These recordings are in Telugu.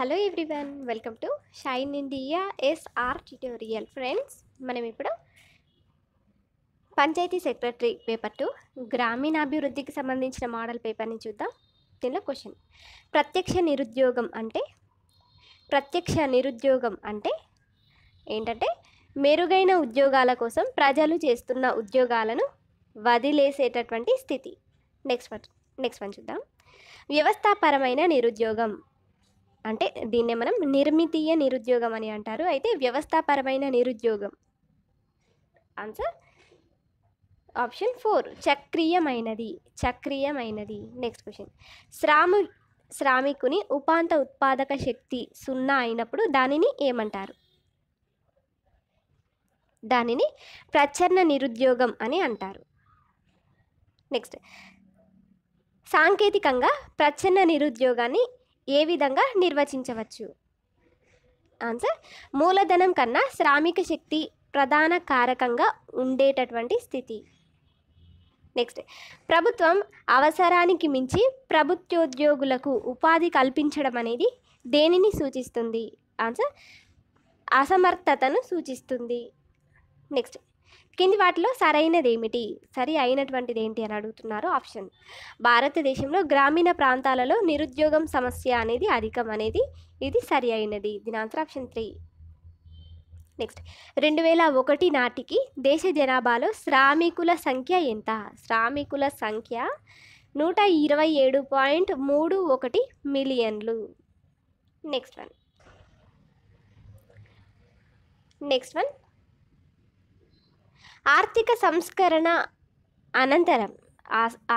hello everyone welcome to shine India S R tutorial friends మనం ఇప్పుడు పంచాయతీ సెక్రటరీ పేపర్ టూ గ్రామీణాభివృద్ధికి సంబంధించిన మోడల్ పేపర్ని చూద్దాం దీనిలో క్వశ్చన్ ప్రత్యక్ష నిరుద్యోగం అంటే ప్రత్యక్ష నిరుద్యోగం అంటే ఏంటంటే మెరుగైన ఉద్యోగాల కోసం ప్రజలు చేస్తున్న ఉద్యోగాలను వదిలేసేటటువంటి స్థితి నెక్స్ట్ నెక్స్ట్ వన్ చూద్దాం వ్యవస్థాపరమైన నిరుద్యోగం అంటే దీన్నే మనం నిర్మితీయ నిరుద్యోగం అని అంటారు అయితే వ్యవస్థాపరమైన నిరుద్యోగం ఆన్సర్ ఆప్షన్ ఫోర్ చక్రీయమైనది చక్రీయమైనది నెక్స్ట్ క్వశ్చన్ శ్రాము శ్రామికుని ఉపాంత ఉత్పాదక శక్తి సున్నా అయినప్పుడు దానిని ఏమంటారు దానిని ప్రచ్ఛన్న నిరుద్యోగం అని అంటారు నెక్స్ట్ సాంకేతికంగా ప్రచ్ఛన్న నిరుద్యోగాన్ని ఏ విధంగా నిర్వచించవచ్చు ఆన్సర్ మూలధనం కన్నా శ్రామిక శక్తి ప్రధాన కారకంగా ఉండేటటువంటి స్థితి నెక్స్ట్ ప్రభుత్వం అవసరానికి మించి ప్రభుత్వోద్యోగులకు ఉపాధి కల్పించడం అనేది దేనిని సూచిస్తుంది ఆన్సర్ అసమర్థతను సూచిస్తుంది నెక్స్ట్ కింది వాటిలో సరైనది ఏమిటి సరి అయినటువంటిది ఏంటి అని అడుగుతున్నారు ఆప్షన్ భారతదేశంలో గ్రామీణ ప్రాంతాలలో నిరుద్యోగం సమస్య అనేది అధికం అనేది ఇది సరి అయినది దీని ఆన్సర్ ఆప్షన్ త్రీ నెక్స్ట్ రెండు వేల ఒకటి నాటికి దేశ జనాభాలో శ్రామికుల సంఖ్య ఎంత శ్రామికుల సంఖ్య నూట ఇరవై ఏడు పాయింట్ మూడు ఒకటి మిలియన్లు నెక్స్ట్ వన్ నెక్స్ట్ వన్ ఆర్థిక సంస్కరణ అనంతరం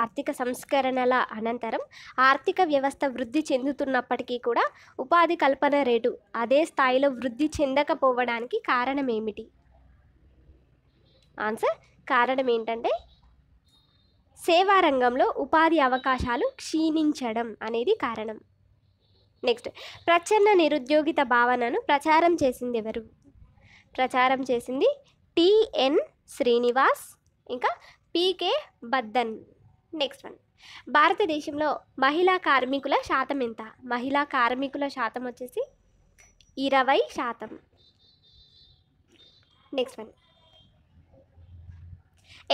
ఆర్థిక సంస్కరణల అనంతరం ఆర్థిక వ్యవస్థ వృద్ధి చెందుతున్నప్పటికీ కూడా ఉపాధి కల్పన రేటు అదే స్థాయిలో వృద్ధి చెందకపోవడానికి కారణం ఏమిటి ఆన్సర్ కారణం ఏంటంటే సేవా రంగంలో ఉపాధి అవకాశాలు క్షీణించడం అనేది కారణం నెక్స్ట్ ప్రచ్ఛన్న నిరుద్యోగిత భావనను ప్రచారం చేసింది ఎవరు ప్రచారం చేసింది టిఎన్ శ్రీనివాస్ ఇంకా పీకే బద్దన్ నెక్స్ట్ వన్ భారతదేశంలో మహిళా కార్మికుల శాతం ఎంత మహిళా కార్మికుల శాతం వచ్చేసి ఇరవై శాతం నెక్స్ట్ వన్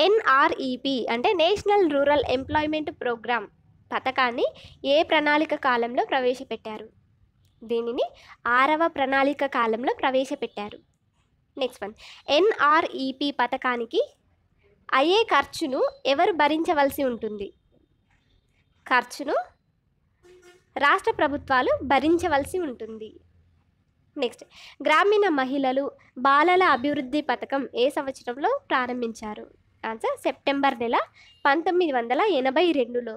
ఎన్ఆర్ఈపి అంటే నేషనల్ రూరల్ ఎంప్లాయ్మెంట్ ప్రోగ్రామ్ పథకాన్ని ఏ ప్రణాళిక కాలంలో ప్రవేశపెట్టారు దీనిని ఆరవ ప్రణాళిక కాలంలో ప్రవేశపెట్టారు నెక్స్ట్ వన్ ఎన్ఆర్ఈపి పథకానికి అయ్యే ఖర్చును ఎవరు భరించవలసి ఉంటుంది ఖర్చును రాష్ట్ర ప్రభుత్వాలు భరించవలసి ఉంటుంది నెక్స్ట్ గ్రామీణ మహిళలు బాలల అభివృద్ధి పథకం ఏ సంవత్సరంలో ప్రారంభించారు ఆన్సర్ సెప్టెంబర్ నెల పంతొమ్మిది వందల ఎనభై రెండులో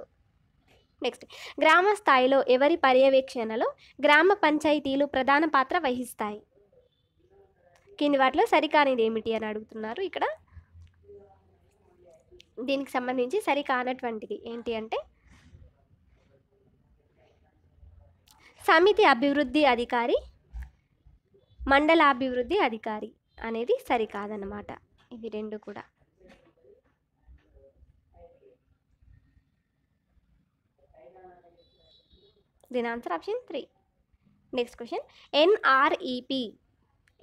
నెక్స్ట్ గ్రామ స్థాయిలో ఎవరి పర్యవేక్షణలో గ్రామ పంచాయతీలు ప్రధాన పాత్ర వహిస్తాయి కింది వాటిలో సరికానిది ఏమిటి అని అడుగుతున్నారు ఇక్కడ దీనికి సంబంధించి సరికానటువంటిది ఏంటి అంటే సమితి అభివృద్ధి అధికారి మండలాభివృద్ధి అధికారి అనేది సరికాదన్నమాట ఇవి రెండు కూడా దీని answer option three next question N R E P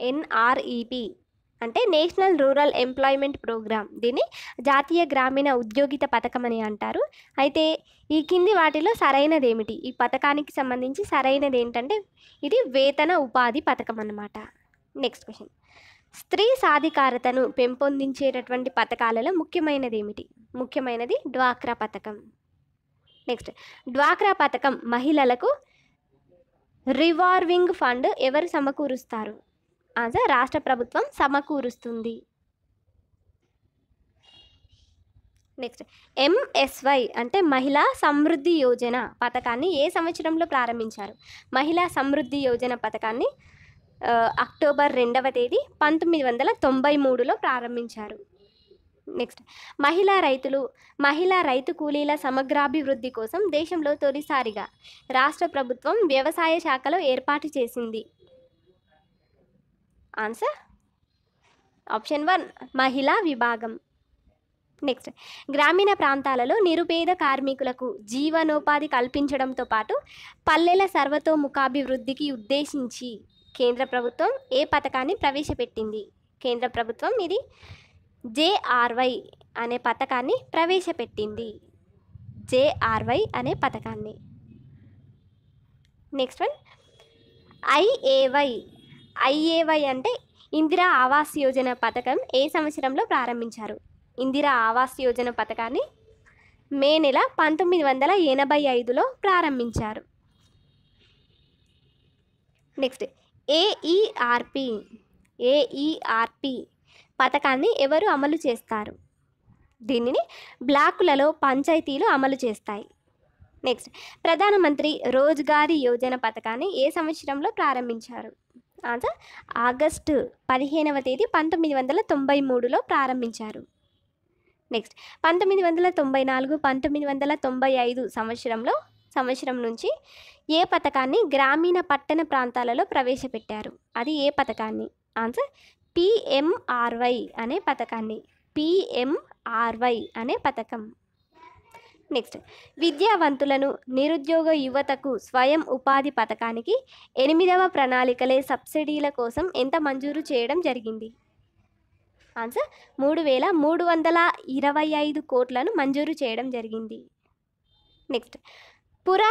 N R E P అంటే నేషనల్ రూరల్ ఎంప్లాయ్మెంట్ ప్రోగ్రామ్ దీన్ని జాతీయ గ్రామీణ ఉద్యోగిత పథకం అని అంటారు అయితే ఈ కింది వాటిలో సరైనది ఏమిటి ఈ పథకానికి సంబంధించి సరైనది ఏంటంటే ఇది వేతన ఉపాధి పథకం అన్నమాట నెక్స్ట్ క్వశ్చన్ స్త్రీ సాధికారతను పెంపొందించేటటువంటి పథకాలలో ముఖ్యమైనది ఏమిటి ముఖ్యమైనది డ్వాక్రా పథకం నెక్స్ట్ డ్వాక్రా పథకం మహిళలకు రివార్వింగ్ ఫండ్ ఎవరు సమకూరుస్తారు అదే రాష్ట్ర ప్రభుత్వం సమకూరుస్తుంది నెక్స్ట్ ఎంఎస్వై అంటే మహిళా సమృద్ధి యోజన పథకాన్ని ఏ సంవత్సరంలో ప్రారంభించారు మహిళా సమృద్ధి యోజన పథకాన్ని అక్టోబర్ రెండవ తేదీ పంతొమ్మిది వందల తొంభై మూడులో ప్రారంభించారు నెక్స్ట్ మహిళా రైతులు మహిళా రైతు కూలీల సమగ్రాభివృద్ధి కోసం దేశంలో తొలిసారిగా రాష్ట్ర ప్రభుత్వం వ్యవసాయ శాఖలో ఏర్పాటు చేసింది ఆన్సర్ ఆప్షన్ వన్ మహిళా విభాగం నెక్స్ట్ గ్రామీణ ప్రాంతాలలో నిరుపేద కార్మికులకు జీవనోపాధి కల్పించడంతో పాటు పల్లెల సర్వతోముఖాభివృద్ధికి ఉద్దేశించి కేంద్ర ప్రభుత్వం ఏ పథకాన్ని ప్రవేశపెట్టింది కేంద్ర ప్రభుత్వం ఇది జేఆర్వై అనే పథకాన్ని ప్రవేశపెట్టింది జేఆర్వై అనే పథకాన్ని నెక్స్ట్ వన్ ఐఏవై ఐఏవై అంటే ఇందిరా ఆవాస్ యోజన పథకం ఏ సంవత్సరంలో ప్రారంభించారు ఇందిరా ఆవాస్ యోజన పథకాన్ని మే నెల పంతొమ్మిది వందల ఎనభై ఐదులో ప్రారంభించారు నెక్స్ట్ ఏఈఆర్పి ఏఈఆర్పి పథకాన్ని ఎవరు అమలు చేస్తారు దీనిని బ్లాకులలో పంచాయతీలు అమలు చేస్తాయి నెక్స్ట్ ప్రధానమంత్రి రోజ్గారి యోజన పథకాన్ని ఏ సంవత్సరంలో ప్రారంభించారు ఆన్సర్ ఆగస్టు పదిహేనవ తేదీ పంతొమ్మిది వందల తొంభై మూడులో ప్రారంభించారు నెక్స్ట్ పంతొమ్మిది వందల తొంభై నాలుగు పంతొమ్మిది వందల తొంభై ఐదు సంవత్సరంలో సంవత్సరం నుంచి ఏ పథకాన్ని గ్రామీణ పట్టణ ప్రాంతాలలో ప్రవేశపెట్టారు అది ఏ పథకాన్ని ఆన్సర్ పిఎంఆర్వై అనే పథకాన్ని పిఎంఆర్వై అనే పథకం నెక్స్ట్ విద్యావంతులను నిరుద్యోగ యువతకు స్వయం ఉపాధి పథకానికి ఎనిమిదవ ప్రణాళికలే సబ్సిడీల కోసం ఎంత మంజూరు చేయడం జరిగింది ఆన్సర్ మూడు వేల మూడు వందల ఇరవై ఐదు కోట్లను మంజూరు చేయడం జరిగింది నెక్స్ట్ పుర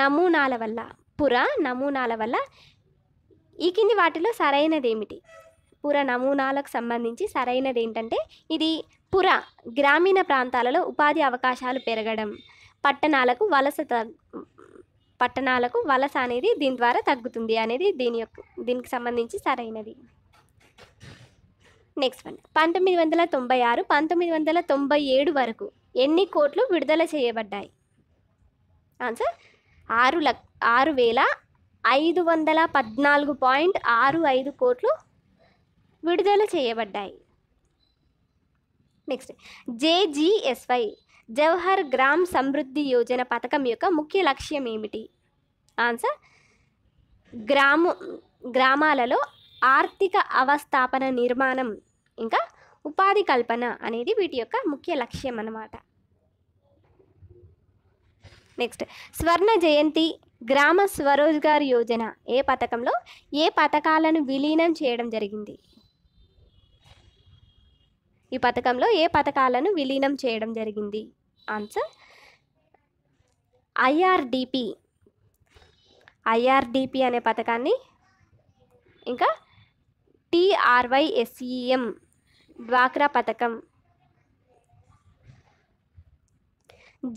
నమూనాల వల్ల పుర నమూనాల వల్ల ఈ కింది వాటిలో సరైనది ఏమిటి పుర నమూనాలకు సంబంధించి సరైనది ఏంటంటే ఇది పుర గ్రామీణ ప్రాంతాలలో ఉపాధి అవకాశాలు పెరగడం పట్టణాలకు వలస పట్టణాలకు వలస అనేది దీని ద్వారా తగ్గుతుంది అనేది దీని యొక్క దీనికి సంబంధించి సరైనది నెక్స్ట్ వన్ పంతొమ్మిది వందల తొంభై ఆరు పంతొమ్మిది వందల తొంభై ఏడు వరకు ఎన్ని కోట్లు విడుదల చేయబడ్డాయి ఆన్సర్ ఆరు లక్ ఆరు వేల ఐదు వందల పద్నాలుగు పాయింట్ ఆరు ఐదు కోట్లు విడుదల చేయబడ్డాయి నెక్స్ట్ జేజీఎస్వై జవహర్ గ్రామ్ సమృద్ధి యోజన పథకం యొక్క ముఖ్య లక్ష్యం ఏమిటి ఆన్సర్ గ్రామ గ్రామాలలో ఆర్థిక అవస్థాపన నిర్మాణం ఇంకా ఉపాధి కల్పన అనేది వీటి యొక్క ముఖ్య లక్ష్యం అన్నమాట నెక్స్ట్ స్వర్ణ జయంతి గ్రామ స్వరోజ్గార్ యోజన ఏ పథకంలో ఏ పథకాలను విలీనం చేయడం జరిగింది ఈ పథకంలో ఏ పథకాలను విలీనం చేయడం జరిగింది ఆన్సర్ ఐఆర్డిపి ఐఆర్డిపి అనే పథకాన్ని ఇంకా టిఆర్వైఎస్ఈఎం డ్వాక్రా పథకం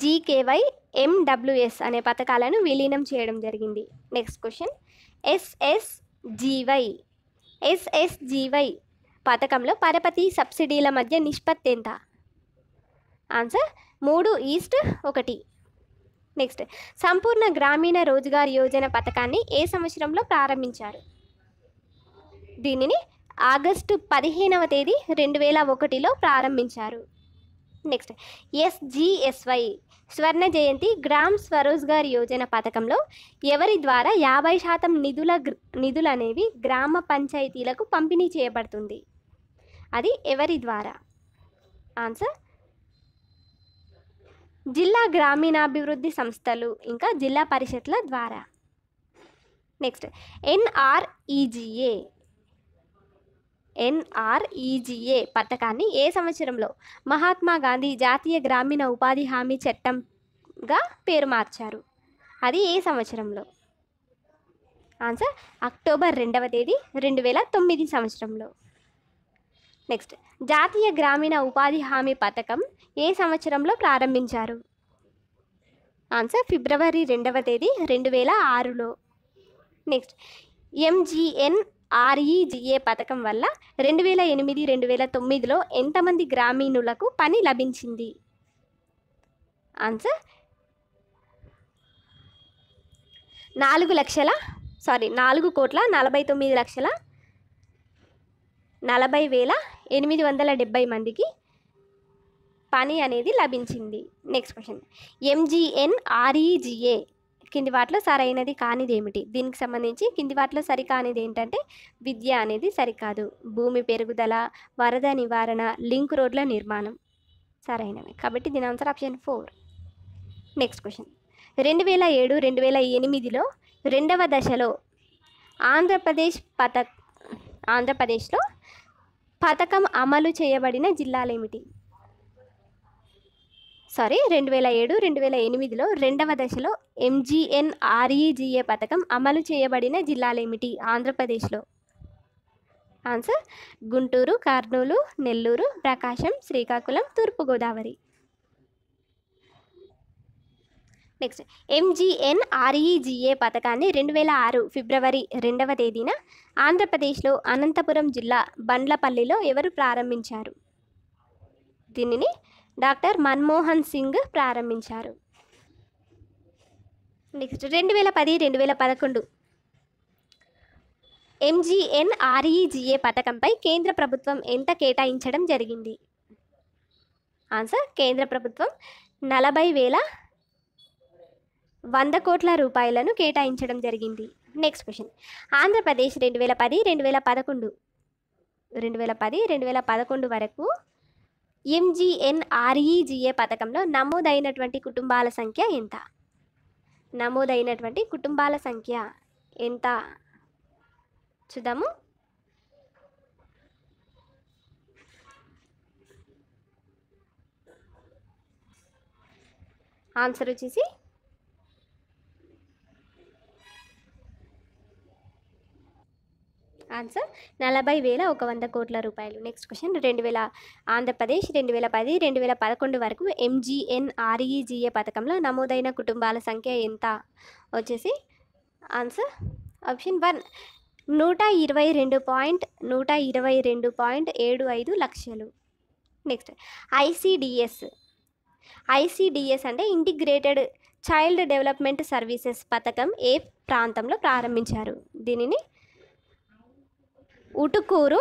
జీకేవై ఎండబ్ల్యూఎస్ అనే పథకాలను విలీనం చేయడం జరిగింది నెక్స్ట్ క్వశ్చన్ ఎస్ఎస్జీవై ఎస్ఎస్జీవై పథకంలో పరపతి సబ్సిడీల మధ్య నిష్పత్తి ఎంత ఆన్సర్ మూడు ఈస్ట్ ఒకటి నెక్స్ట్ సంపూర్ణ గ్రామీణ రోజ్గార్ యోజన పథకాన్ని ఏ సంవత్సరంలో ప్రారంభించారు దీనిని ఆగస్టు పదిహేనవ తేదీ రెండు వేల ఒకటిలో ప్రారంభించారు నెక్స్ట్ ఎస్జిఎస్వై స్వర్ణ జయంతి గ్రామ్ స్వరోజ్గార్ యోజన పథకంలో ఎవరి ద్వారా యాభై శాతం నిధుల నిధులు అనేవి గ్రామ పంచాయతీలకు పంపిణీ చేయబడుతుంది అది ఎవరి ద్వారా ఆన్సర్ జిల్లా గ్రామీణాభివృద్ధి సంస్థలు ఇంకా జిల్లా పరిషత్ల ద్వారా నెక్స్ట్ ఎన్ఆర్ఈజిఏ ఎన్ఆర్ఈజిఏ పథకాన్ని ఏ సంవత్సరంలో మహాత్మా గాంధీ జాతీయ గ్రామీణ ఉపాధి హామీ చట్టంగా పేరు మార్చారు అది ఏ సంవత్సరంలో ఆన్సర్ అక్టోబర్ రెండవ తేదీ రెండు వేల తొమ్మిది సంవత్సరంలో నెక్స్ట్ జాతీయ గ్రామీణ ఉపాధి హామీ పథకం ఏ సంవత్సరంలో ప్రారంభించారు ఆన్సర్ ఫిబ్రవరి రెండవ తేదీ రెండు వేల ఆరులో నెక్స్ట్ ఎంజిఎన్ ఆర్ఈజిఏ పథకం వల్ల రెండు వేల ఎనిమిది రెండు వేల తొమ్మిదిలో ఎంతమంది గ్రామీణులకు పని లభించింది ఆన్సర్ నాలుగు లక్షల సారీ నాలుగు కోట్ల నలభై తొమ్మిది లక్షల నలభై వేల ఎనిమిది వందల డెబ్బై మందికి పని అనేది లభించింది నెక్స్ట్ క్వశ్చన్ ఎంజిఎన్ఆర్ఈజిఏ కింది వాటిలో సరైనది కానిది ఏమిటి దీనికి సంబంధించి కింది వాటిలో సరికానిది ఏంటంటే విద్య అనేది సరికాదు భూమి పెరుగుదల వరద నివారణ లింక్ రోడ్ల నిర్మాణం సరైనవి కాబట్టి దీని answer option four next question రెండు వేల ఏడు రెండు వేల ఎనిమిదిలో రెండవ దశలో ఆంధ్రప్రదేశ్ పథక్ ఆంధ్రప్రదేశ్లో పథకం అమలు చేయబడిన జిల్లాలేమిటి సారీ రెండు వేల ఏడు రెండు వేల ఎనిమిదిలో రెండవ దశలో ఎంజీఎన్ఆర్ఈజీఏ పథకం అమలు చేయబడిన జిల్లాలేమిటి ఆంధ్రప్రదేశ్లో ఆన్సర్ గుంటూరు కర్నూలు నెల్లూరు ప్రకాశం శ్రీకాకుళం తూర్పుగోదావరి నెక్స్ట్ ఎంజీఎన్ఆర్ఈజీఏ e పథకాన్ని రెండు వేల ఆరు ఫిబ్రవరి రెండవ తేదీన ఆంధ్రప్రదేశ్లో అనంతపురం జిల్లా బండ్లపల్లిలో ఎవరు ప్రారంభించారు దీనిని డాక్టర్ మన్మోహన్ సింగ్ ప్రారంభించారు నెక్స్ట్ రెండు వేల పది రెండు వేల పదకొండు ఎంజీఎన్ఆర్ఈజీఏ e పథకంపై కేంద్ర ప్రభుత్వం ఎంత కేటాయించడం జరిగింది ఆన్సర్ కేంద్ర ప్రభుత్వం నలభై వేల వంద కోట్ల రూపాయలను కేటాయించడం జరిగింది నెక్స్ట్ క్వశ్చన్ ఆంధ్రప్రదేశ్ రెండు వేల పది రెండు వేల పదకొండు రెండు వేల పది రెండు వేల పదకొండు వరకు ఎంజిఎన్ఆర్ఈజిఏ e పథకంలో నమోదైనటువంటి కుటుంబాల సంఖ్య ఎంత నమోదైనటువంటి కుటుంబాల సంఖ్య ఎంత చూద్దాము ఆన్సర్ వచ్చేసి ఆన్సర్ నలభై వేల ఒక వంద కోట్ల రూపాయలు నెక్స్ట్ క్వశ్చన్ రెండు వేల ఆంధ్రప్రదేశ్ రెండు వేల పది రెండు వేల పదకొండు వరకు ఎంజీఎన్ఆర్ఈజీఏ పథకంలో నమోదైన కుటుంబాల సంఖ్య ఎంత వచ్చేసి ఆన్సర్ ఆప్షన్ వన్ నూట ఇరవై రెండు పాయింట్ నూట ఇరవై రెండు పాయింట్ ఏడు ఐదు లక్షలు నెక్స్ట్ ఐసిడిఎస్ ఐసిడిఎస్ అంటే ఇంటిగ్రేటెడ్ చైల్డ్ డెవలప్మెంట్ సర్వీసెస్ పథకం ఏ ప్రాంతంలో ప్రారంభించారు దీనిని ఉటుకూరు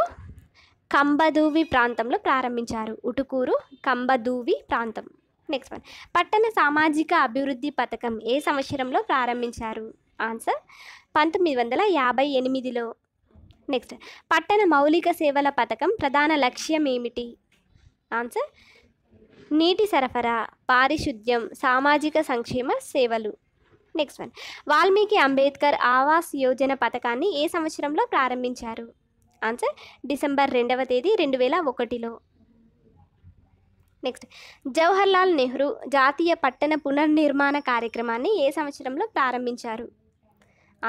కంబదూవి ప్రాంతంలో ప్రారంభించారు ఉటుకూరు కంబదూవి ప్రాంతం నెక్స్ట్ వన్ పట్టణ సామాజిక అభివృద్ధి పథకం ఏ సంవత్సరంలో ప్రారంభించారు ఆన్సర్ పంతొమ్మిది వందల యాభై ఎనిమిదిలో నెక్స్ట్ పట్టణ మౌలిక సేవల పథకం ప్రధాన లక్ష్యం ఏమిటి ఆన్సర్ నీటి సరఫరా పారిశుద్ధ్యం సామాజిక సంక్షేమ సేవలు నెక్స్ట్ వన్ వాల్మీకి అంబేద్కర్ ఆవాస్ యోజన పథకాన్ని ఏ సంవత్సరంలో ప్రారంభించారు ఆన్సర్ డిసెంబర్ రెండవ తేదీ రెండు వేల ఒకటిలో నెక్స్ట్ జవహర్లాల్ నెహ్రూ జాతీయ పట్టణ పునర్నిర్మాణ కార్యక్రమాన్ని ఏ సంవత్సరంలో ప్రారంభించారు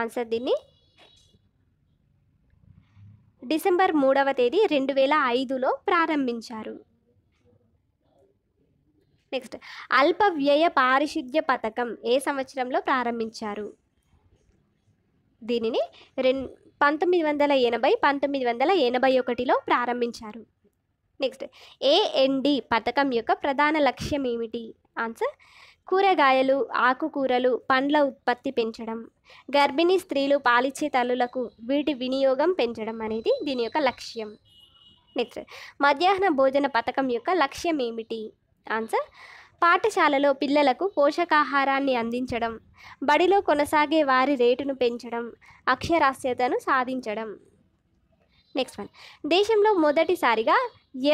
ఆన్సర్ దీన్ని డిసెంబర్ మూడవ తేదీ రెండు వేల ఐదులో ప్రారంభించారు నెక్స్ట్ అల్ప వ్యయ పారిశుద్ధ్య పథకం ఏ సంవత్సరంలో ప్రారంభించారు దీనిని రెండు పంతొమ్మిది వందల ఎనభై పంతొమ్మిది వందల ఎనభై ఒకటిలో ప్రారంభించారు నెక్స్ట్ ఏఎన్డి పథకం యొక్క ప్రధాన లక్ష్యం ఏమిటి ఆన్సర్ కూరగాయలు ఆకుకూరలు పండ్ల ఉత్పత్తి పెంచడం గర్భిణీ స్త్రీలు పాలిచ్చే తల్లులకు వీటి వినియోగం పెంచడం అనేది దీని యొక్క లక్ష్యం నెక్స్ట్ మధ్యాహ్న భోజన పథకం యొక్క లక్ష్యం ఏమిటి ఆన్సర్ పాఠశాలలో పిల్లలకు పోషకాహారాన్ని అందించడం బడిలో కొనసాగే వారి రేటును పెంచడం అక్షరాస్యతను సాధించడం నెక్స్ట్ వన్ దేశంలో మొదటిసారిగా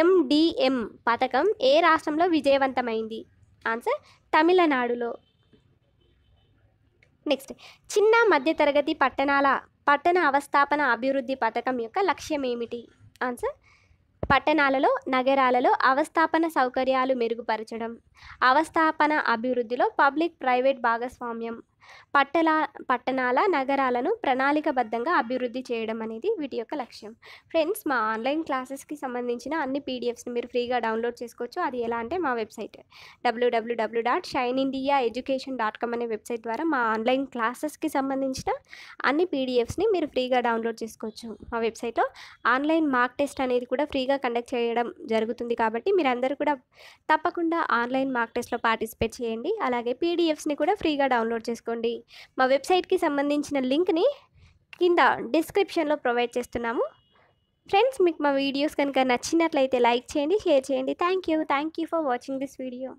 ఎండిఎం పథకం ఏ రాష్ట్రంలో విజయవంతమైంది ఆన్సర్ తమిళనాడులో నెక్స్ట్ చిన్న మధ్యతరగతి పట్టణాల పట్టణ అవస్థాపన అభివృద్ధి పథకం యొక్క లక్ష్యం ఏమిటి ఆన్సర్ పట్టణాలలో నగరాలలో అవస్థాపన సౌకర్యాలు మెరుగుపరచడం అవస్థాపన అభివృద్ధిలో పబ్లిక్ ప్రైవేట్ భాగస్వామ్యం పట్టణ పట్టణాల నగరాలను ప్రణాళికబద్ధంగా అభివృద్ధి చేయడం అనేది వీటి యొక్క లక్ష్యం ఫ్రెండ్స్ మా ఆన్లైన్ క్లాసెస్కి సంబంధించిన అన్ని పీడిఎఫ్స్ని మీరు ఫ్రీగా డౌన్లోడ్ చేసుకోవచ్చు అది ఎలా అంటే మా website W W W dot shine India education dot com అనే వెబ్సైట్ ద్వారా మా ఆన్లైన్ క్లాసెస్కి సంబంధించిన అన్ని పీడిఎఫ్స్ని మీరు ఫ్రీగా డౌన్లోడ్ చేసుకోవచ్చు మా వెబ్సైట్లో ఆన్లైన్ మార్క్ టెస్ట్ అనేది కూడా ఫ్రీగా కండక్ట్ చేయడం జరుగుతుంది కాబట్టి మీరందరూ కూడా తప్పకుండా ఆన్లైన్ మార్క్ టెస్ట్లో పార్టిసిపేట్ చేయండి అలాగే పీడిఎఫ్స్ని కూడా ఫ్రీగా డౌన్లోడ్ చేసుకోవచ్చు చేసుకోండి మా వెబ్సైట్కి సంబంధించిన లింక్ని కింద డిస్క్రిప్షన్లో ప్రొవైడ్ చేస్తున్నాము ఫ్రెండ్స్ మీకు మా వీడియోస్ కనుక నచ్చినట్లయితే లైక్ చేయండి షేర్ చేయండి thank you thank you for watching this video